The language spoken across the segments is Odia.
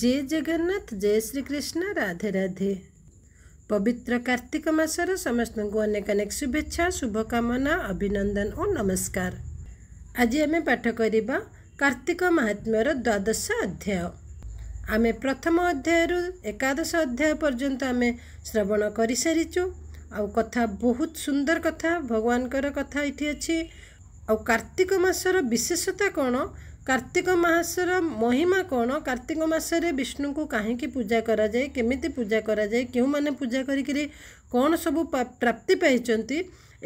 ଜୟ ଜଗନ୍ନାଥ ଜୟ ଶ୍ରୀକୃଷ୍ଣ ରାଧେ ରାଧେ ପବିତ୍ର କାର୍ତ୍ତିକ ମାସର ସମସ୍ତଙ୍କୁ ଅନେକ ଅନେକ ଶୁଭେଚ୍ଛା ଶୁଭକାମନା ଅଭିନନ୍ଦନ ଓ ନମସ୍କାର ଆଜି ଆମେ ପାଠ କରିବା କାର୍ତ୍ତିକ ମହାତ୍ମ୍ୟର ଦ୍ୱାଦଶ ଅଧ୍ୟାୟ ଆମେ ପ୍ରଥମ ଅଧ୍ୟାୟରୁ ଏକାଦଶ ଅଧ୍ୟାୟ ପର୍ଯ୍ୟନ୍ତ ଆମେ ଶ୍ରବଣ କରିସାରିଛୁ ଆଉ କଥା ବହୁତ ସୁନ୍ଦର କଥା ଭଗବାନଙ୍କର କଥା ଏଠି ଅଛି ଆଉ କାର୍ତ୍ତିକ ମାସର ବିଶେଷତା କ'ଣ କାର୍ତ୍ତିକ ମାସର ମହିମା କ'ଣ କାର୍ତ୍ତିକ ମାସରେ ବିଷ୍ଣୁଙ୍କୁ କାହିଁକି ପୂଜା କରାଯାଏ କେମିତି ପୂଜା କରାଯାଏ କେଉଁମାନେ ପୂଜା କରିକିରି କ'ଣ ସବୁ ପ୍ରାପ୍ତି ପାଇଛନ୍ତି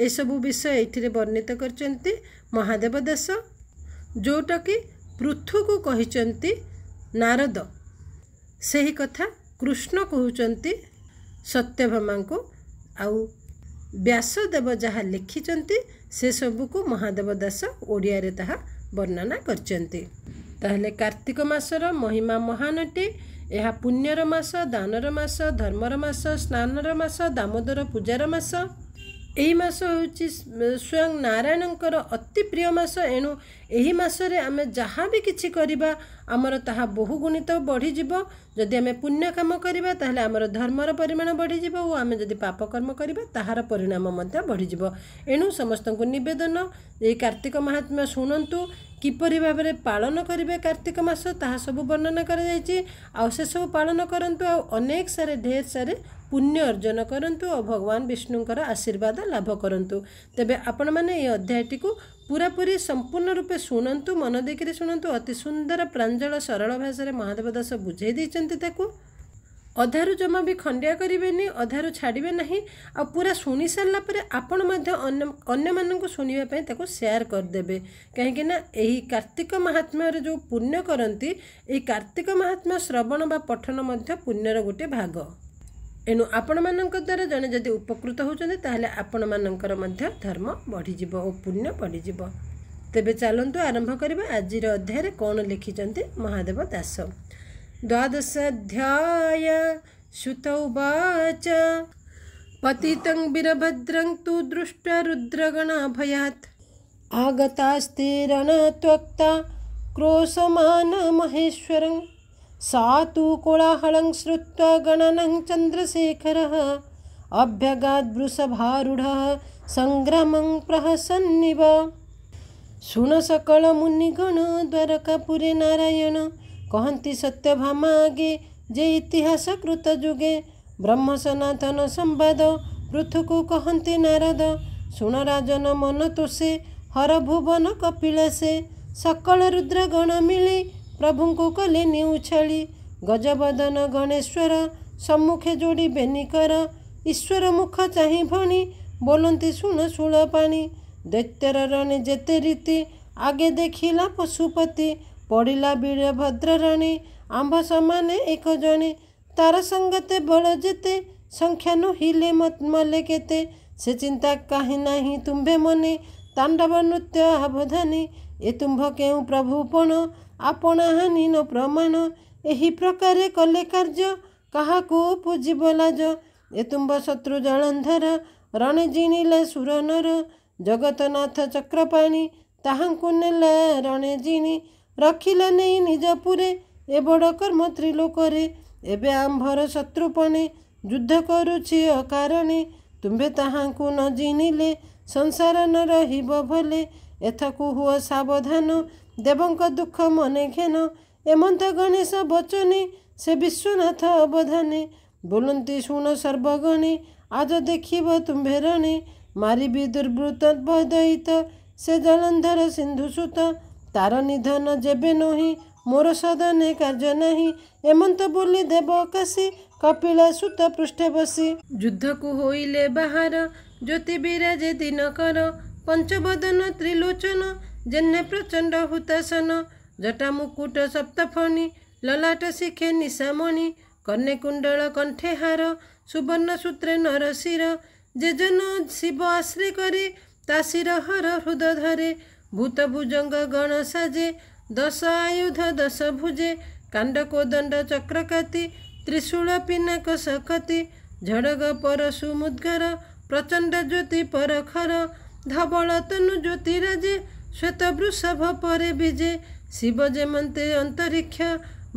ଏସବୁ ବିଷୟ ଏଇଥିରେ ବର୍ଣ୍ଣିତ କରିଛନ୍ତି ମହାଦେବ ଦେଶ ଯେଉଁଟାକି ପୃଥୁକୁ କହିଛନ୍ତି ନାରଦ ସେହି କଥା କୃଷ୍ଣ କହୁଛନ୍ତି ସତ୍ୟଭାମାଙ୍କୁ ଆଉ ବ୍ୟାସଦେବ ଯାହା ଲେଖିଛନ୍ତି ସେସବୁକୁ ମହାଦେବ ଦାସ ଓଡ଼ିଆରେ ତାହା ବର୍ଣ୍ଣନା କରିଛନ୍ତି ତାହେଲେ କାର୍ତ୍ତିକ ମାସର ମହିମା ମହାନଟି ଏହା ପୁଣ୍ୟର ମାସ ଦାନର ମାସ ଧର୍ମର ମାସ ସ୍ନାନର ମାସ ଦାମୋଦର ପୂଜାର ମାସ ଏହି ମାସ ହେଉଛି ସ୍ୱୟଂ ନାରାୟଣଙ୍କର ଅତି ପ୍ରିୟ ମାସ ଏଣୁ ଏହି ମାସରେ ଆମେ ଯାହା ବି କିଛି କରିବା ଆମର ତାହା ବହୁଗୁଣିତ ବଢ଼ିଯିବ ଯଦି ଆମେ ପୁଣ୍ୟ କାମ କରିବା ତାହେଲେ ଆମର ଧର୍ମର ପରିମାଣ ବଢ଼ିଯିବ ଓ ଆମେ ଯଦି ପାପକର୍ମ କରିବା ତାହାର ପରିଣାମ ମଧ୍ୟ ବଢ଼ିଯିବ ଏଣୁ ସମସ୍ତଙ୍କୁ ନିବେଦନ ଏହି କାର୍ତ୍ତିକ ମହାତ୍ମା ଶୁଣନ୍ତୁ କିପରି ଭାବରେ ପାଳନ କରିବେ କାର୍ତ୍ତିକ ମାସ ତାହା ସବୁ ବର୍ଣ୍ଣନା କରାଯାଇଛି ଆଉ ସେସବୁ ପାଳନ କରନ୍ତୁ ଆଉ ଅନେକ ସାରା ଢେର ସାରା ପୁଣ୍ୟ ଅର୍ଜନ କରନ୍ତୁ ଆଉ ଭଗବାନ ବିଷ୍ଣୁଙ୍କର ଆଶୀର୍ବାଦ ଲାଭ କରନ୍ତୁ ତେବେ ଆପଣମାନେ ଏହି ଅଧ୍ୟାୟଟିକୁ ପୁରାପୁରି ସମ୍ପୂର୍ଣ୍ଣ ରୂପେ ଶୁଣନ୍ତୁ ମନ ଦେଇକରି ଶୁଣନ୍ତୁ ଅତି ସୁନ୍ଦର ପ୍ରାଞ୍ଜଳ ସରଳ ଭାଷାରେ ମହାଦେବ ଦାସ ବୁଝାଇ ଦେଇଛନ୍ତି ତାକୁ ଅଧାରୁ ଜମା ବି ଖଣ୍ଡିଆ କରିବେନି ଅଧାରୁ ଛାଡ଼ିବେ ନାହିଁ ଆଉ ପୁରା ଶୁଣି ସାରିଲା ପରେ ଆପଣ ମଧ୍ୟ ଅନ୍ୟମାନଙ୍କୁ ଶୁଣିବା ପାଇଁ ତାକୁ ସେୟାର କରିଦେବେ କାହିଁକିନା ଏହି କାର୍ତ୍ତିକ ମହାତ୍ମାର ଯେଉଁ ପୁଣ୍ୟ କରନ୍ତି ଏହି କାର୍ତ୍ତିକ ମହାତ୍ମା ଶ୍ରବଣ ବା ପଠନ ମଧ୍ୟ ପୁଣ୍ୟର ଗୋଟିଏ ଭାଗ ଏଣୁ ଆପଣମାନଙ୍କ ଦ୍ୱାରା ଜଣେ ଯଦି ଉପକୃତ ହେଉଛନ୍ତି ତାହେଲେ ଆପଣମାନଙ୍କର ମଧ୍ୟ ଧର୍ମ ବଢ଼ିଯିବ ଓ ପୁଣ୍ୟ ବଢ଼ିଯିବ ତେବେ ଚାଲନ୍ତୁ ଆରମ୍ଭ କରିବା ଆଜିର ଅଧ୍ୟାୟରେ କ'ଣ ଲେଖିଛନ୍ତି ମହାଦେବ ଦାସ द्वादशाध्याय श्रुतौवाच पतितं बिरभद्रं तु दृष्टरुद्रगणाभयात् आगतास्ते रणत्वक्ता क्रोशमानमहेश्वरं सा तु कोलाहलं श्रुत्वा गणनं चन्द्रशेखरः अभ्यगाद्वृषभारूढः सङ्ग्रामं प्रहसन्निव शुनसकलमुनिगणद्वरकापुरे नारायण କହନ୍ତି ସତ୍ୟଭାମା ଆଗେ ଯେ ଇତିହାସ କୃତ ଯୁଗେ ବ୍ରହ୍ମ ସନାତନ ସମ୍ବାଦ ପୃଥୁକୁ କହନ୍ତି ନାରଦ ଶୁଣ ରାଜନ ମନ ତୋଷେ ହର ଭୁବନ କପିଳାସେ ସକଳ ରୁଦ୍ରଗଣ ମିଳି ପ୍ରଭୁଙ୍କୁ କଲେ ନିଉଛାଳି ଗଜବଦନ ଗଣେଶ୍ୱର ସମ୍ମୁଖେ ଯୋଡ଼ି ବେନିକର ଈଶ୍ୱର ମୁଖ ଚାହିଁ ଭଣୀ ବୋଲନ୍ତି ଶୁଣ ଶୁଳ ପାଣି ଦୈତ୍ୟର ରଣେ ଯେତେ ରୀତି ଆଗେ ଦେଖିଲା ପଶୁପତି ପଡ଼ିଲା ବୀରଭଦ୍ରରଣୀ ଆମ୍ଭ ସମାନେ ଏକ ଜଣେ ତାର ସଙ୍ଗତେ ବଳ ଯେତେ ସଂଖ୍ୟା ନୁହିଲେ ମଲେ କେତେ ସେ ଚିନ୍ତା କାହିଁ ନାହିଁ ତୁମ୍ଭେ ମନେ ତାଣ୍ଡବ ନୃତ୍ୟ ଆବଧାନୀ ଏ ତୁମ୍ଭ କେଉଁ ପ୍ରଭୁପଣ ଆପଣାହାନି ନ ପ୍ରମାଣ ଏହି ପ୍ରକାରେ କଲେ କାର୍ଯ୍ୟ କାହାକୁ ପୂଜିବ ଲାଜ ଏ ତୁମ୍ଭ ଶତ୍ରୁ ଜଳନ୍ଧର ରଣେ ଜିଣିଲା ସୁରନର ଜଗତନାଥ ଚକ୍ରପାଣି ତାହାଙ୍କୁ ନେଲା ରଣେ ଜିଣି ରଖିଲେ ନେଇ ନିଜ ପୁରେ ଏ ବଡ଼ କର୍ମ ତ୍ରିଲୋକରେ ଏବେ ଆମ୍ଭର ଶତ୍ରୁପଣେ ଯୁଦ୍ଧ କରୁଛି ଅକାରଣେ ତୁମ୍ଭେ ତାହାଙ୍କୁ ନ ଜିଣିଲେ ସଂସାର ନ ରହିବ ଭଲେ ଏଥକୁ ହୁଅ ସାବଧାନ ଦେବଙ୍କ ଦୁଃଖ ମନେ ଘେନ ଏମନ୍ତ ଗଣେଶ ବଚନେ ସେ ବିଶ୍ୱନାଥ ଅବଧାନେ ବୁଲନ୍ତି ଶୁଣ ସର୍ବଗଣେ ଆଜ ଦେଖିବ ତୁମ୍ଭେ ରଣେ ମାରିବି ଦୁର୍ବୃତ୍ତ ଦୈତ ସେ ଜଳନ୍ଧର ସିନ୍ଧୁସୂତ ତାର ନିଧନ ଯେବେ ନୁହିଁ ମୋର ସଦନେ କାର୍ଯ୍ୟ ନାହିଁ ଏମନ୍ତ ବୋଲି ଦେବ କାଶୀ କପିଳା ସୁତ ପୃଷ୍ଠେ ବସି ଯୁଦ୍ଧକୁ ହୋଇଲେ ବାହାର ଜ୍ୟୋତି ବିରାଜେ ଦିନକର ପଞ୍ଚବଦନ ତ୍ରିଲୋଚନ ଜେନେ ପ୍ରଚଣ୍ଡ ହୁତାସନ ଜଟା ମୁକୁଟ ସପ୍ତଫଣି ଲଲାଟ ଶିଖେ ନିଶାମଣି କନେ କୁଣ୍ଡଳ କଣ୍ଠେ ହାର ସୁବର୍ଣ୍ଣ ସୂତ୍ରେ ନରସିର ଯେଜନ ଶିବ ଆଶ୍ରେ କରେ ତାସିର ହର ହୃଦ ଧରେ ଭୂତ ଭୁଜଙ୍ଗ ଗଣ ସାଜେ ଦଶ ଆୟୁଧ ଦଶ ଭୁଜେ କାଣ୍ଡ କୋଦଣ୍ଡ ଚକ୍ରକାତି ତ୍ରିଶୂଳ ପିନାକ ସଖତି ଝଡ଼ଗ ପର ସୁମୁଦ୍ଗର ପ୍ରଚଣ୍ଡ ଜ୍ୟୋତି ପରଖର ଧବଳ ତନୁ ଜ୍ୟୋତି ରାଜେ ଶ୍ୱେତ ବୃଷଭ ପରେ ବିଜେ ଶିବ ଯେମନ୍ତେ ଅନ୍ତରିକ୍ଷ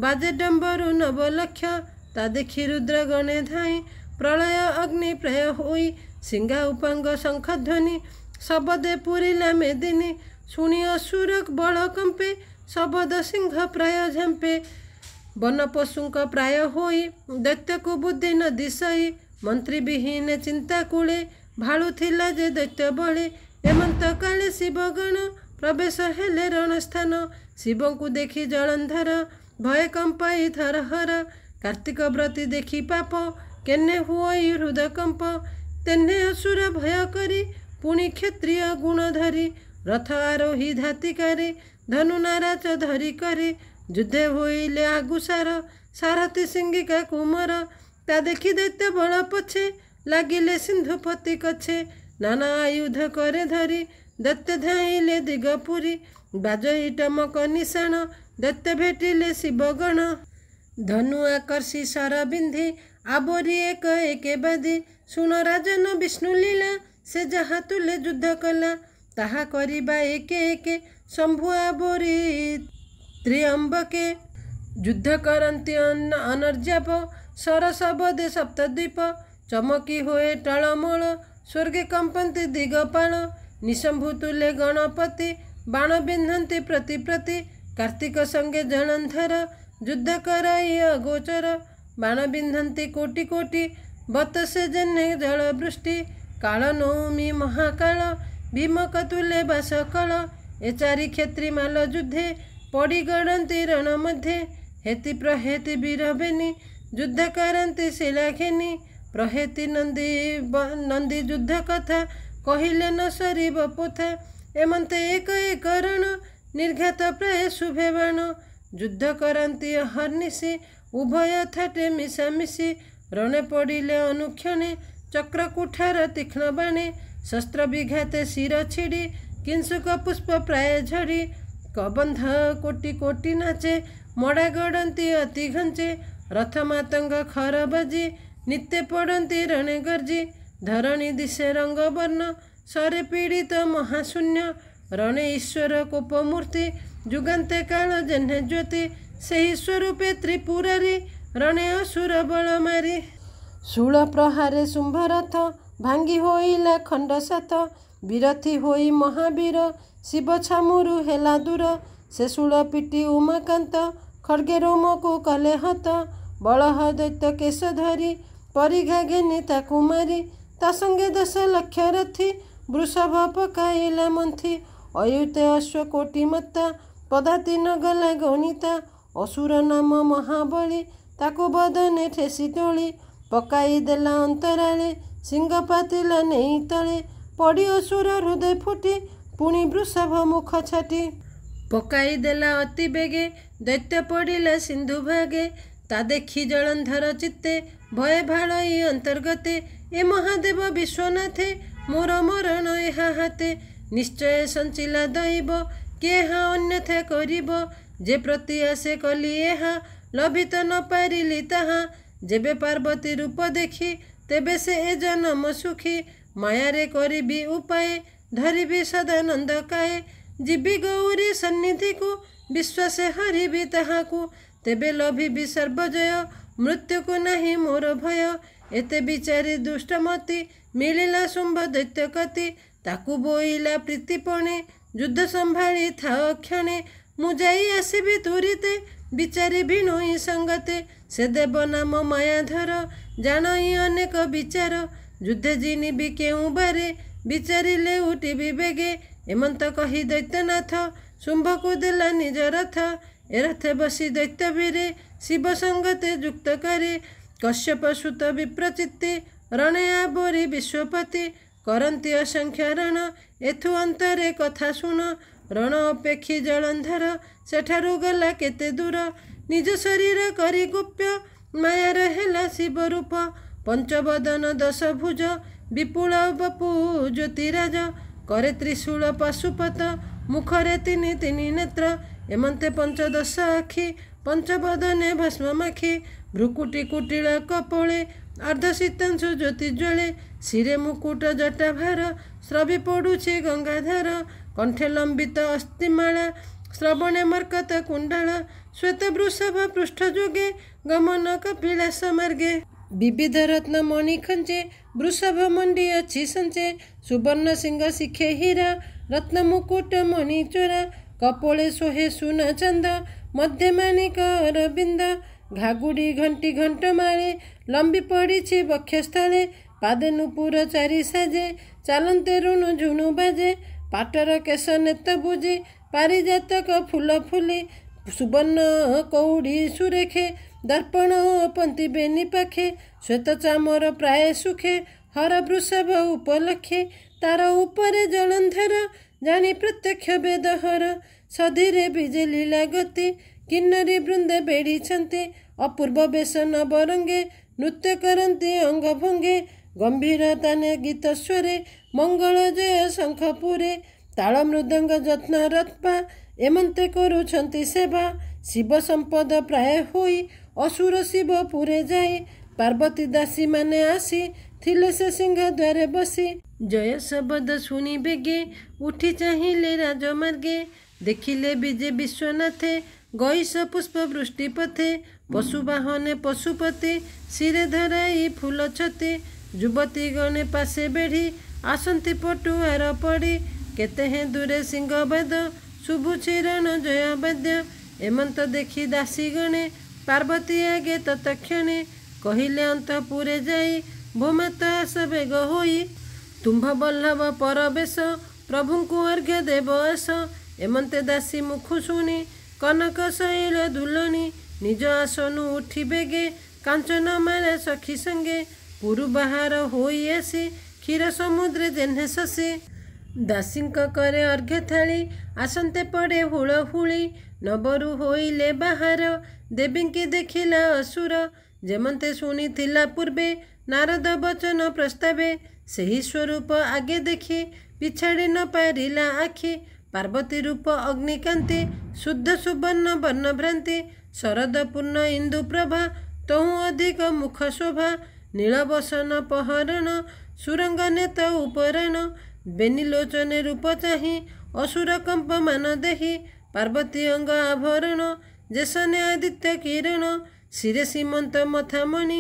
ବାଜେ ଡମ୍ବରୁ ନବଲକ୍ଷ ତା ଦେଖି ରୁଦ୍ର ଗଣେ ଧାଇଁ ପ୍ରଳୟ ଅଗ୍ନି ପ୍ରାୟ ହୋଇ ସିଂହା ଉପାଙ୍ଗ ଶଙ୍ଖଧ୍ୱନି ଶବଦେ ପୁରୀ ଲାମେ ଦିନି ଶୁଣି ଅସୁର ବଳ କମ୍ପେ ଶବଦ ସିଂହ ପ୍ରାୟ ঝাম্পে বନ ପଶୁଙ୍କ ପ୍ରାୟ ହୋଇ ଦୈତ୍ୟକୁ ବୁଦ୍ଧି ନ ଦିଶଇ ମନ୍ତ୍ରୀ ବିହୀନ ଚିନ୍ତା କୁଳେ ଭାଳୁଥିଲା ଯେ ଦୈତ୍ୟ ବଳେ ଏମନ୍ତ କାଳେ ଶିବଗଣ ପ୍ରବେଶ ହେଲେ ରଣସ୍ଥାନ ଶିବଙ୍କୁ ଦେଖି ଜଳନ୍ଧର ଭୟ କମ୍ପାଇ ଥରହର କାର୍ତ୍ତିକ ବ୍ରତି ଦେଖି ପାପ କେନେ ହୁଅ ହୃଦକମ୍ପ ତେନେ ଅସୁର ଭୟ କରି ପୁଣି କ୍ଷତ୍ରିୟ ଗୁଣ ଧରି ରଥ ଆରୋହୀ ଧାତି ଧାତିକାରେ ଧନୁ ନାରାଜ କରେ ଯୁଦ୍ଧେ ହୋଇଲେ ଆଗୁସାର ସାରଥୀ ସିଙ୍ଗିକା କୁମର ତା ଦେଖି ଦେତେ ବଳ ପଛେ ଲାଗିଲେ ସିନ୍ଧୁପତି କଛେ ନାନା ଆୟୁଧ କରେ ଧରି ଦତେ ଧାଇଁଲେ ଦିଗପୁରୀ ବାଜଇ ଟମକ ନିଶାଣ ଦତେ ଭେଟିଲେ ଶିବଗଣ ଧନୁ ଆକର୍ଷି ସର ବିନ୍ଧି ଆବରି ଏକ ଏକେ ବାଦି ଶୁଣ ରାଜନ ବିଷ୍ଣୁ ଲୀଳା ସେ ଯାହା ତୁଲେ ଯୁଦ୍ଧ କଲା ତାହା କରିବା ଏକେ ଏକେ ଶମ୍ଭୁଆ ବୋରି ତ୍ରିଅମ୍ବକେ ଯୁଦ୍ଧ କରନ୍ତି ଅନର୍ଯ୍ୟାପ ସରସବଦେ ସପ୍ତଦ୍ୱୀପ ଚମକି ହୁଏ ଟଳମଳ ସ୍ୱର୍ଗେ କମ୍ପନ୍ତି ଦିଗପାଳ ନିଶମ୍ଭୁ ତୁଲେ ଗଣପତି ବାଣ ବିନ୍ଧନ୍ତି ପ୍ରତି ପ୍ରତି କାର୍ତ୍ତିକ ସଙ୍ଗେ ଜଳନ୍ଧର ଯୁଦ୍ଧ କରାଇ ଅଗୋଚର ବାଣ ବିନ୍ଧନ୍ତି କୋଟି କୋଟି ବତସେ ଜେନେ ଜଳବୃଷ୍ଟି କାଳ ନୌମି ମହାକାଳ ତୁଲେ ଏ ଚାରି କ୍ଷେତ୍ରୀ ମାଲ ଯୁଦ୍ଧେ एचारी क्षेत्रीमाल जुद्धे पडिगणन्ते रणमध्ये हेति प्रहेति बिरभेनी युद्धकारन्ते शिलाखेनी ପ୍ରହେତି ନନ୍ଦୀ ନନ୍ଦୀ ଯୁଦ୍ଧ କଥା କହିଲେ ନ ସରିବ ପୋଥା ଏମନ୍ତେ ଏକ ଏକ ରଣ ନିର୍ଘାତ ପ୍ରାୟ ଶୁଭେ ବାଣ ଯୁଦ୍ଧ କରନ୍ତି ହର୍ନିଶି ଉଭୟ ଥାଟେ ମିଶାମିଶି ରଣେ ପଡ଼ିଲେ ଅନୁକ୍ଷଣେ ଚକ୍ରକୁଠାର ତୀକ୍ଷ୍ଣ ବାଣୀ ଶସ୍ତ୍ର ବିଘାତେ ଶିର ଛିଡ଼ି କିଂସୁକ ପୁଷ୍ପ ପ୍ରାୟ ଝଡ଼ି କବନ୍ଧ କୋଟି କୋଟି ନାଚେ ମଡ଼ା ଗଡ଼ନ୍ତି ଅତି ଘଞ୍ଚେ ରଥମାତଙ୍କ ଖର ବାଜି ନିତେ ପଡ଼ନ୍ତି ରଣେ ଗର୍ଜି ଧରଣୀ ଦିଶେ ରଙ୍ଗ ବର୍ଣ୍ଣ ସରେ ପୀଡ଼ିତ ମହାଶୂନ୍ୟ ରଣେ ଈଶ୍ୱର କୋପମୂର୍ତ୍ତି ଯୁଗାନ୍ତେ କାଳ ଜେହ୍ନେ ଜ୍ୟୋତି ସେହି ସ୍ୱରୂପେ ତ୍ରିପୁରାରୀ ରଣେ ଅସୁର ବଳ ମାରି ଶୂଳ ପ୍ରହାରେ ଶୁମ୍ଭରଥ ଭାଙ୍ଗି ହୋଇଲା ଖଣ୍ଡ ସାତ ବିରଥି ହୋଇ ମହାବୀର ଶିବ ଛାମୁରୁ ହେଲା ଦୂର ଶେଷୁଳ ପିଟି ଉମାକାନ୍ତ ଖଡ଼ଗେ ରୋମକୁ କଲେ ହତ ବଳହ ଦୈତ୍ୟ କେଶ ଧରି ପରିଘା ଘେନି ତାକୁ ମାରି ତା ସଙ୍ଗେ ଦଶ ଲକ୍ଷ ରଥି ବୃଷଭ ପକାଇଲା ମନ୍ଥି ଅୟୁତେ ଅଶ୍ୱକୋଟିମତା ପଦାତି ନଗଲା ଗଣିତା ଅସୁର ନାମ ମହାବଳୀ ତାକୁ ବଦନେ ଠେସି ତୋଳି ପକାଇ ଦେଲା ଅନ୍ତରାଳେ ସିଂହ ପାତିଲା ନେଇ ତଳେ ପଡ଼ି ଅସୁର ହୃଦୟ ଫୁଟି ପୁଣି ବୃଷଭ ମୁଖ ଛାଟି ପକାଇଦେଲା ଅତି ବେଗେ ଦୈତ୍ୟ ପଡ଼ିଲା ସିନ୍ଧୁ ଭାଗେ ତା ଦେଖି ଜଳନ୍ଧର ଚିତ୍ତେ ଭୟ ଭାଳଇ ଅନ୍ତର୍ଗତେ ଏ ମହାଦେବ ବିଶ୍ୱନାଥେ ମୋର ମରଣ ଏହା ହାତେ ନିଶ୍ଚୟ ସଞ୍ଚିଲା ଦଇବ କିଏ ହା ଅନ୍ୟଥା କରିବ ଯେ ପ୍ରତି ଆସେ କଲି ଏହା ଲଭିତ ନ ପାରିଲି ତାହା ଯେବେ ପାର୍ବତୀ ରୂପ ଦେଖି ତେବେ ସେ ଏ ଜନମ ସୁଖୀ ମାୟାରେ କରିବି ଉପାୟ ଧରିବି ସଦାନନ୍ଦ କାଏ ଯିବି ଗୌରୀ ସନ୍ନିଧିକୁ ବିଶ୍ୱାସ ହରିବି ତାହାକୁ ତେବେ ଲଭିବି ସର୍ବଜୟ ମୃତ୍ୟୁକୁ ନାହିଁ ମୋର ଭୟ ଏତେ ବିଚାରି ଦୁଷ୍ଟମତି ମିଳିଲା ଶୁମ୍ଭ ଦୈତ୍ୟକତି ତାକୁ ବୋଇଲା ପ୍ରୀତିପଣେ ଯୁଦ୍ଧ ସମ୍ଭାଳି ଥାଅ କ୍ଷଣେ ମୁଁ ଯାଇ ଆସିବି ତୁରିତେ ବିଚାରେ ବିଣୁଇ ସଙ୍ଗତେ ସେ ଦେବ ନାମ ମାୟାଧର ହିଁ ଅନେକ ବିଚାର ଯୁଦ୍ଧ ଜିନି ବି କେଉଁ ବାରେ ବିଚାରିଲେ ଉଠି ବି ବେଗେ ଏମନ୍ତ କହି ଦୈତ୍ୟନାଥ ଶୁମ୍ଭକୁ ଦେଲା ନିଜ ରଥ ଏ ରଥେ ବସି ଦୈତ୍ୟବୀରେ ଶିବ ସଙ୍ଗତେ ଯୁକ୍ତ କରେ କଶ୍ୟପ ସୁତ ବିପ୍ରଚିତେ ରଣେ ବୋରି ବିଶ୍ୱପତି କରନ୍ତି ଅସଂଖ୍ୟ ରଣ ଏଥୁ ଅନ୍ତରେ କଥା ଶୁଣ ରଣ ଅପେକ୍ଷୀ ଜଳନ୍ଧର ସେଠାରୁ ଗଲା କେତେ ଦୂର ନିଜ ଶରୀର କରି ଗୁପ୍ୟ ମାୟାର ହେଲା ଶିବ ରୂପ ପଞ୍ଚବଦନ ଦଶ ଭୁଜ ବିପୁଳ ବପୁ ଜ୍ୟୋତିରାଜ କରେ ତ୍ରିଶୂଳ ପଶୁପତ ମୁଖରେ ତିନି ତିନି ନେତ୍ର ଏମନ୍ତେ ପଞ୍ଚଦଶ ଆଖି ପଞ୍ଚବଦନେ ଭସ୍ମ ଭସ୍ମାଖି ଭ୍ରୁକୁଟି କୁଟିଳ କପୋଳେ ଅର୍ଦ୍ଧ ଶୀତାଂଶୁ ଜ୍ୟୋତି ଜ୍ୱଳେ ଶିରେ ମୁକୁଟ ଜଟାଭାର ଶ୍ରବି ପଡ଼ୁଛି ଗଙ୍ଗାଧର କଣ୍ଠେ ଲମ୍ବିତ ଅସ୍ଥିମାଳା ଶ୍ରବଣେ ମର୍କତ କୁଣ୍ଡାଳ ଶ୍ୱେତ ବୃଷଭ ପୃଷ୍ଠ ଯୋଗେ ଗମନ କପିଳାସ ମାର୍ଗେ ବିବିଧ ରତ୍ନ ମଣି ଖଞ୍ଚେ ବୃଷଭ ମଣ୍ଡି ଅଛି ସଞ୍ଚେ ସୁବର୍ଣ୍ଣ ସିଂହ ଶିଖେ ହୀରା ରତ୍ନ ମୁକୁଟ ମଣି ଚୋରା କପୋଳେ ସୋହେ ସୁନ ଚନ୍ଦ ମଧ୍ୟ ମାନିକ ଅରବିନ୍ଦ ଘାଗୁଡ଼ି ଘଣ୍ଟି ଘଣ୍ଟ ମାଳେ ଲମ୍ବି ପଡ଼ିଛି ବକ୍ଷସ୍ଥଳେ ପାଦେ ନୁପୁର ଚାରି ସାଜେ ଚାଲନ୍ତେ ଋଣୁ ଝୁଣୁ ବାଜେ ପାଟର କେଶ ନେତ ବୁଝି ପାରିଜାତକ ଫୁଲ ଫୁଲି ସୁବର୍ଣ୍ଣ କଉଡ଼ି ସୁରେଖେ ଦର୍ପଣ ଅପନ୍ତି ବେନି ପାଖେ ଶ୍ୱେତ ଚାମର ପ୍ରାୟ ସୁଖେ ହର ବୃଷଭ ଉପଲକ୍ଷେ ତାର ଉପରେ ଜଳନ୍ଧର ଜାଣି ପ୍ରତ୍ୟକ୍ଷ ବେଦ ହର ସଧିରେ ବିଜେ ଲୀଳା ଗତି କିନ୍ନରେ ବୃନ୍ଦେ ବେଢ଼ିଛନ୍ତି ଅପୂର୍ବ ବେଶ ବରଙ୍ଗେ ନୃତ୍ୟ କରନ୍ତି ଅଙ୍ଗଭଙ୍ଗେ ତାନେ ଗୀତ ସ୍ୱରେ मङ्गल जय ताल शङ्खपुरे ता मृद जनर सेवा शिव सम्पद प्राय हु असुर शिव पूर्जाई पार्वती दासी माने म आसिले शेसिंह द्वारे बसि जय शब्द सुनि बेगे उठि चाहिले राज राजमर्गे देखिले बिजे विश्वनाथे गैस पुष्प वृष्टि पथे पशुबाहन पशुपति सिरे धराई फुल छते जुवती गणे पासे बेढी ଆସନ୍ତି ପଟୁ ଆର ପଡ଼ି କେତେ ହେଁ ଦୂରେ ସିଂହ ବେଦ ଶୁଭୁଛି ରଣ ଜୟ ବାଦ୍ୟ ଏମନ୍ତ ଦେଖି ଦାସୀ ଗଣେ ପାର୍ବତୀ ଆଗେ ତତକ୍ଷଣେ କହିଲେ ଅନ୍ତପୁରେ ଯାଇ ଭୂମାତ ଆସ ବେଗ ହୋଇ ତୁମ୍ଭ ବଲ୍ଲଭ ପରବେଶ ପ୍ରଭୁଙ୍କୁ ଅର୍ଘ୍ୟ ଦେବ ଆସ ଏମନ୍ତେ ଦାସୀ ମୁଖ ଶୁଣି କନକ ଶୈଳ ଦୁଲଣି ନିଜ ଆସନୁ ଉଠି ବେଗେ କାଞ୍ଚନ ମାରା ସଖୀ ସଙ୍ଗେ ପୁରୁ ବାହାର ହୋଇ ଆସି କ୍ଷୀର ସମୁଦ୍ରେ ଜେହ୍ନେ ଶଶୀ ଦାସୀଙ୍କ କରେ ଅର୍ଘ୍ୟ ଥାଳି ଆସନ୍ତେ ପଡ଼େ ହୁଳ ହୁଳି ନବରୁ ହୋଇଲେ ବାହାର ଦେବୀଙ୍କେ ଦେଖିଲା ଅସୁର ଯେମନ୍ତେ ଶୁଣିଥିଲା ପୂର୍ବେ ନାରଦ ବଚନ ପ୍ରସ୍ତାବେ ସେହି ସ୍ୱରୂପ ଆଗେ ଦେଖି ପିଛାଡ଼ି ନ ପାରିଲା ଆଖି ପାର୍ବତୀ ରୂପ ଅଗ୍ନିକାନ୍ତି ଶୁଦ୍ଧ ସୁବର୍ଣ୍ଣ ବର୍ଣ୍ଣଭ୍ରାନ୍ତି ଶରଦ ପୂର୍ଣ୍ଣ ଇନ୍ଦୁ ପ୍ରଭା ତହୁଁ ଅଧିକ ମୁଖ ଶୋଭା ନୀଳବସନ ପହରଣ ସୁରଙ୍ଗ ନେତ ଉପରାଣ ବେନିଲୋଚନ ରୂପ ଚାହିଁ ଅସୁର କମ୍ପମାନ ଦେହି ଅଙ୍ଗ ଆଭରଣ ଜେସନେ ଆଦିତ୍ୟ କିରଣ ଶିରେ ଶ୍ରୀମନ୍ତ ମଥାମଣି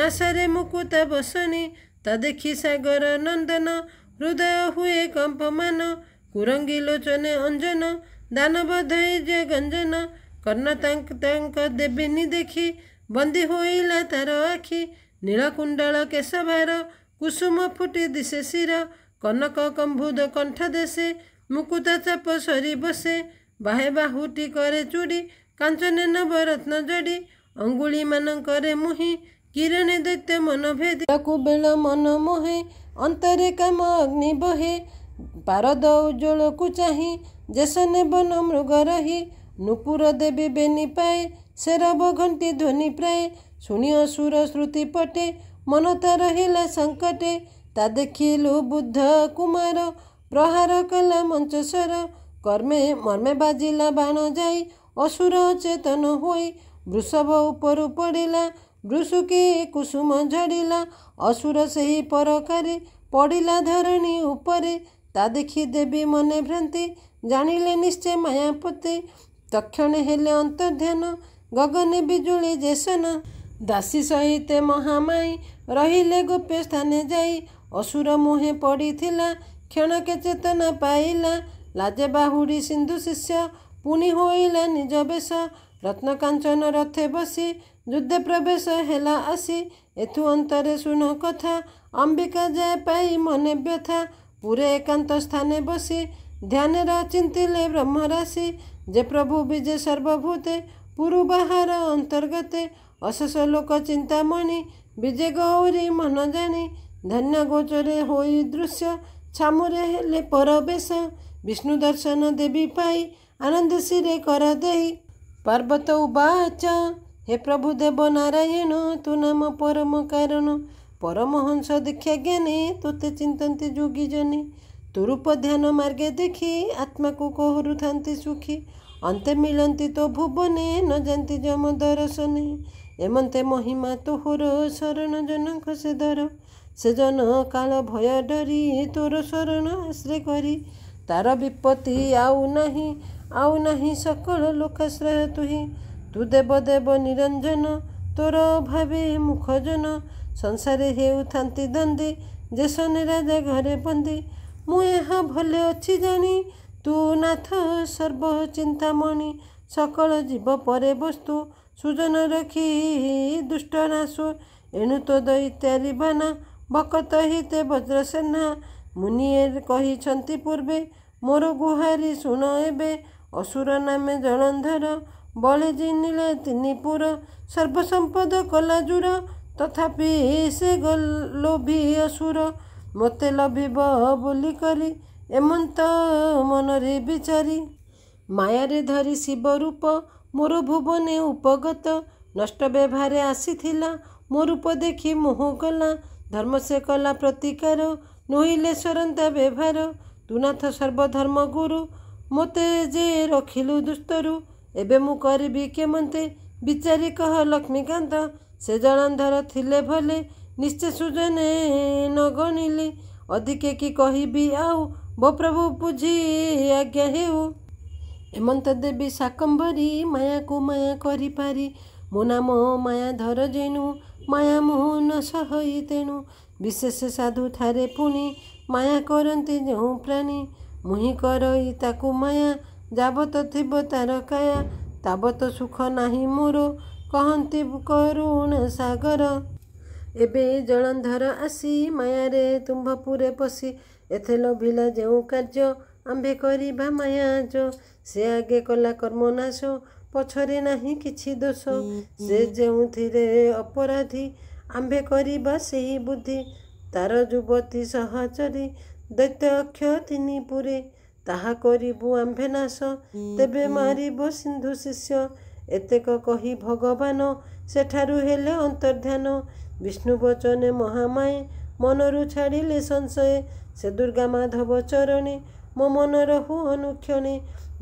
ନାସାରେ ମୁକୁତ ବସଣି ତା ଦେଖି ସାଗର ନନ୍ଦନ ହୃଦୟ ହୁଏ କମ୍ପମାନ କୁରଙ୍ଗୀ ଲୋଚନେ ଅଞ୍ଜନ ଦାନବଧ ଗଞ୍ଜନ କର୍ଣ୍ଣ ତାଙ୍କ ଦେବିନୀ ଦେଖି ବନ୍ଦୀ ହୋଇଲା ତାର ଆଖି ନୀଳକୁଣ୍ଡଳ କେଶଭାର କୁସୁମ ଫୁଟି ଦିଶେ ଶିର କନକ କମ୍ଭୁଦ କଣ୍ଠ ଦେଶେ ମୁକୁତା ଚାପ ସରି ବସେ ବାହେ ବାହୁଟି କରେ ଚୁଡ଼ି କାଞ୍ଚନେ ନବ ରତ୍ନ ଯୋଡ଼ି ଅଙ୍ଗୁଳିମାନଙ୍କରେ ମୁହିଁ କିରଣେ ଦୈତ୍ୟ ମନ ଭେଦ କୁବେଳ ମନ ମୋହେ ଅନ୍ତରେ କାମ ଅଗ୍ନି ବହେ ପାରଦ ଉଜ୍ଜଳକୁ ଚାହିଁ ଦେଶ ନେବ ନ ମୃଗ ରହି ନୁପୁର ଦେବୀ ବେନି ପାଏ ସେ ରବ ଘଣ୍ଟି ଧ୍ୱନି ପ୍ରାୟ ଶୁଣି ଅସୁର ଶ୍ରୁତି ପଟେ ମନ ତ ରହିଲା ସଙ୍କଟେ ତା ଦେଖିଲୁ ବୁଦ୍ଧ କୁମାର ପ୍ରହାର କଲା ମଞ୍ଚସ୍ୱର କର୍ମେ ମର୍ମେ ବାଜିଲା ବାଣ ଯାଇ ଅସୁର ଚେତନ ହୋଇ ବୃଷଭ ଉପରୁ ପଡ଼ିଲା ବୃଷୁକି କୁସୁମ ଝଡ଼ିଲା ଅସୁର ସେହି ପରକାରେ ପଡ଼ିଲା ଧରଣୀ ଉପରେ ତା ଦେଖି ଦେବୀ ମନେ ଭ୍ରାନ୍ତି ଜାଣିଲେ ନିଶ୍ଚେ ମାୟାପତି ତକ୍ଷଣ ହେଲେ ଅନ୍ତର୍ଦ୍ଧ୍ୟାନ ଗଗନେ ବିଜୁଳି ଜେସନ ଦାସୀ ସହିତ ମହାମାଈ ରହିଲେ ଗୋପ୍ୟ ସ୍ଥାନେ ଯାଇ ଅସୁର ମୁହେଁ ପଡ଼ିଥିଲା କ୍ଷଣକେ ଚେତନା ପାଇଲା ଲାଜେ ବାହୁଡ଼ି ସିନ୍ଧୁ ଶିଷ୍ୟ ପୁଣି ହୋଇଲା ନିଜ ବେଶ ରତ୍ନକାଞ୍ଚନ ରଥେ ବସି ଯୁଦ୍ଧ ପ୍ରବେଶ ହେଲା ଆସି ଏଥୁ ଅନ୍ତରେ ଶୁଣ କଥା ଅମ୍ବିକା ଯାଏ ପାଇ ମନେ ବ୍ୟଥା ପୁରେ ଏକାନ୍ତ ସ୍ଥାନେ ବସି ଧ୍ୟାନରେ ଚିନ୍ତିଲେ ବ୍ରହ୍ମରାଶି ଯେ ପ୍ରଭୁ ବିଜେ ସର୍ବଭୂତେ ପୁରୁ ବାହାର ଅନ୍ତର୍ଗତେ ଅଶେଷ ଲୋକ ଚିନ୍ତାମଣି ବିଜେ ଗୌରୀ ମନ ଜାଣି ଧନ୍ୟ ଗୋଚରେ ହୋଇ ଦୃଶ୍ୟ ଛାମୁରେ ହେଲେ ପର ବେଶ ବିଷ୍ଣୁ ଦର୍ଶନ ଦେବୀ ପାଇ ଆନନ୍ଦ ଶିରେ କର ଦେଇ ପାର୍ବତ ଉବାଚ ହେ ପ୍ରଭୁ ଦେବ ନାରାୟଣ ତୁ ନାମ ପରମ କାରଣ ପରମହଂସ ଦୀକ୍ଷା ଜ୍ଞାନୀ ତୋତେ ଚିନ୍ତନ୍ତି ଯୋଗୀ ଜନି ତୁ ରୂପ ଧ୍ୟାନ ମାର୍ଗେ ଦେଖି ଆତ୍ମାକୁ କହୁଥାନ୍ତି ସୁଖୀ ଅନ୍ତେ ମିଳନ୍ତି ତୋ ଭୁବନେ ନ ଯାଆନ୍ତି ଯମ ଦର୍ଶନୀ ଏମନ୍ତେ ମହିମା ତୋହର ଶରଣ ଜନକ ସେ ଧର ସେ ଜନ କାଳ ଭୟ ଡରି ତୋର ଶରଣ ଆଶ୍ରୟ କରି ତାର ବିପତ୍ତି ଆଉ ନାହିଁ ଆଉ ନାହିଁ ସକଳ ଲୋକାଶ୍ରୟ ତୁହିଁ ତୁ ଦେବ ଦେବ ନିରଞ୍ଜନ ତୋର ଭାବେ ମୁଖ ଜନ ସଂସାରେ ହେଉଥାନ୍ତି ଦନ୍ଦି ଯେ ଶନି ରାଜା ଘରେ ବନ୍ଦୀ ମୁଁ ଏହା ଭଲ ଅଛି ଜାଣି ତୁ ନାଥ ସର୍ବ ଚିନ୍ତାମଣି ସକଳ ଜୀବ ପରେ ବସ୍ତୁ ସୁଜନ ରଖି ଦୁଷ୍ଟ ନାଶୁ ଏଣୁ ତୋ ଦୈତ୍ୟାରି ବନା ଭକତ ହିତେ ବଜ୍ରସେନା ମୁନି କହିଛନ୍ତି ପୂର୍ବେ ମୋର ଗୁହାରି ଶୁଣ ଏବେ ଅସୁର ନାମେ ଜଳନ୍ଧର ବଳେ ଜିନିଲା ତିନିପୁର ସର୍ବସମ୍ପଦ କଲାଜୁର ତଥାପି ସେ ଲୋଭି ଅସୁର ମୋତେ ଲଭିବ ବୋଲି କରି ଏମନ୍ତ ମନରେ ବିଚାରି ମାୟାରେ ଧରି ଶିବ ରୂପ ମୋର ଭୁବନେ ଉପଗତ ନଷ୍ଟ ବ୍ୟବହାର ଆସିଥିଲା ମୋ ରୂପ ଦେଖି ମୁହଁ କଲା ଧର୍ମ ସେ କଲା ପ୍ରତିକାର ନୋହିଲେ ସରନ୍ତା ବ୍ୟବହାର ତୁନାଥ ସର୍ବଧର୍ମ ଗୁରୁ ମୋତେ ଯେ ରଖିଲୁ ଦୁଷ୍ଟରୁ ଏବେ ମୁଁ କରିବି କେମନ୍ତେ ବିଚାରି କହ ଲକ୍ଷ୍ମୀକାନ୍ତ ସେ ଜଳନ୍ଧର ଥିଲେ ଭଲେ ନିଶ୍ଚେ ସୁଜନେ ନ ଗଣିଲେ ଅଧିକେ କି କହିବି ଆଉ ବୋ ବୁଝି ଆଜ୍ଞା ହେଉ ହେମନ୍ତ ଦେବୀ ସାକମ୍ବରି ମାୟାକୁ ମାୟା କରିପାରି ମୋ ନାମ ମାୟା ଧର ଜେଣୁ ମାୟା ମୁହୁନ ସହି ତେଣୁ ବିଶେଷ ସାଧୁ ଠାରେ ପୁଣି ମାୟା କରନ୍ତି ଯେଉଁ ପ୍ରାଣୀ ମୁହିଁ କରଇ ତାକୁ ମାୟା ଯାବତ ଥିବ ତାର କାୟା ତାବତ ସୁଖ ନାହିଁ ମୋର କହନ୍ତି କରୁଣ ସାଗର ଏବେ ଜଳନ୍ଧର ଆସି ମାୟାରେ ତୁମ୍ଭପୁରରେ ପଶି ଏଥେ ଲଭିଲା ଯେଉଁ କାର୍ଯ୍ୟ ଆମ୍ଭେ କରିବା ମାୟା ଆଜ ସେ ଆଗେ କଲା କର୍ମ ନାଶ ପଛରେ ନାହିଁ କିଛି ଦୋଷ ସେ ଯେଉଁଥିରେ ଅପରାଧୀ ଆମ୍ଭେ କରିବା ସେହି ବୁଦ୍ଧି ତାର ଯୁବତୀ ସହଚରି ଦୈତ୍ୟ ଅକ୍ଷ ତିନି ପୁରେ ତାହା କରିବୁ ଆମ୍ଭେ ନାଶ ତେବେ ମାରିବ ସିନ୍ଧୁ ଶିଷ୍ୟ ଏତେକ କହି ଭଗବାନ ସେଠାରୁ ହେଲେ ଅନ୍ତର୍ଧ୍ୟାନ ବିଷ୍ଣୁ ବଚନେ ମହାମାୟ ମନରୁ ଛାଡ଼ିଲେ ସଂଶୟ ସେ ଦୁର୍ଗା ମାଧବ ଚରଣୀ ମୋ ମନର ହୁ ଅନୁକ୍ଷଣେ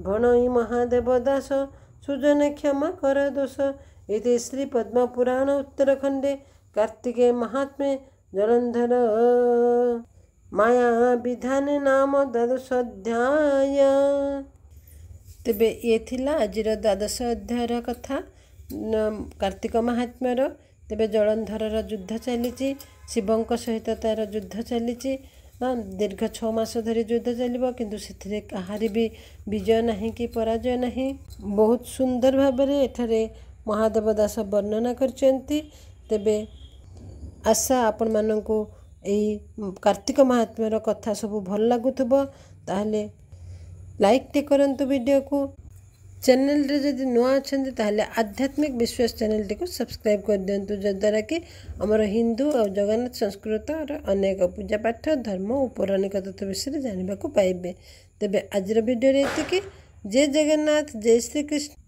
ଭଣଇ ମହାଦେବ ଦାସ ସୁଜନ କ୍ଷମା କର ଦୋଷ ଏତେ ଶ୍ରୀ ପଦ୍ମପୁରାଣ ଉତ୍ତରଖଣ୍ଡେ କାର୍ତ୍ତିକେ ମହାତ୍ମେ ଜଳନ୍ଧର ମାୟା ବିଧାନ ନାମ ଦ୍ୱାଦଶ ଅଧ୍ୟାୟ ତେବେ ଇଏ ଥିଲା ଆଜିର ଦ୍ୱାଦଶ ଅଧ୍ୟାୟର କଥା କାର୍ତ୍ତିକ ମହାତ୍ମାର ତେବେ ଜଳନ୍ଧରର ଯୁଦ୍ଧ ଚାଲିଛି ଶିବଙ୍କ ସହିତ ତା'ର ଯୁଦ୍ଧ ଚାଲିଛି ଦୀର୍ଘ ଛଅ ମାସ ଧରି ଯୁଦ୍ଧ ଚାଲିବ କିନ୍ତୁ ସେଥିରେ କାହାରି ବି ବିଜୟ ନାହିଁ କି ପରାଜୟ ନାହିଁ ବହୁତ ସୁନ୍ଦର ଭାବରେ ଏଠାରେ ମହାଦେବ ଦାସ ବର୍ଣ୍ଣନା କରିଛନ୍ତି ତେବେ ଆଶା ଆପଣମାନଙ୍କୁ ଏଇ କାର୍ତ୍ତିକ ମହାତ୍ମାର କଥା ସବୁ ଭଲ ଲାଗୁଥିବ ତାହେଲେ ଲାଇକ୍ଟି କରନ୍ତୁ ଭିଡ଼ିଓକୁ चेल जब नुआ अच्छा तेल आध्यात्मिक विश्वास चेल टी सब्सक्राइब कर दिंतु तो जद्वारा कि आमर हिंदू और जगन्नाथ संस्कृत अनेक पूजा पाठ धर्म उपर अनेक तत्व विषय जानवाक पाइबे तेज आज ये जय जगन्नाथ जय श्रीकृष्ण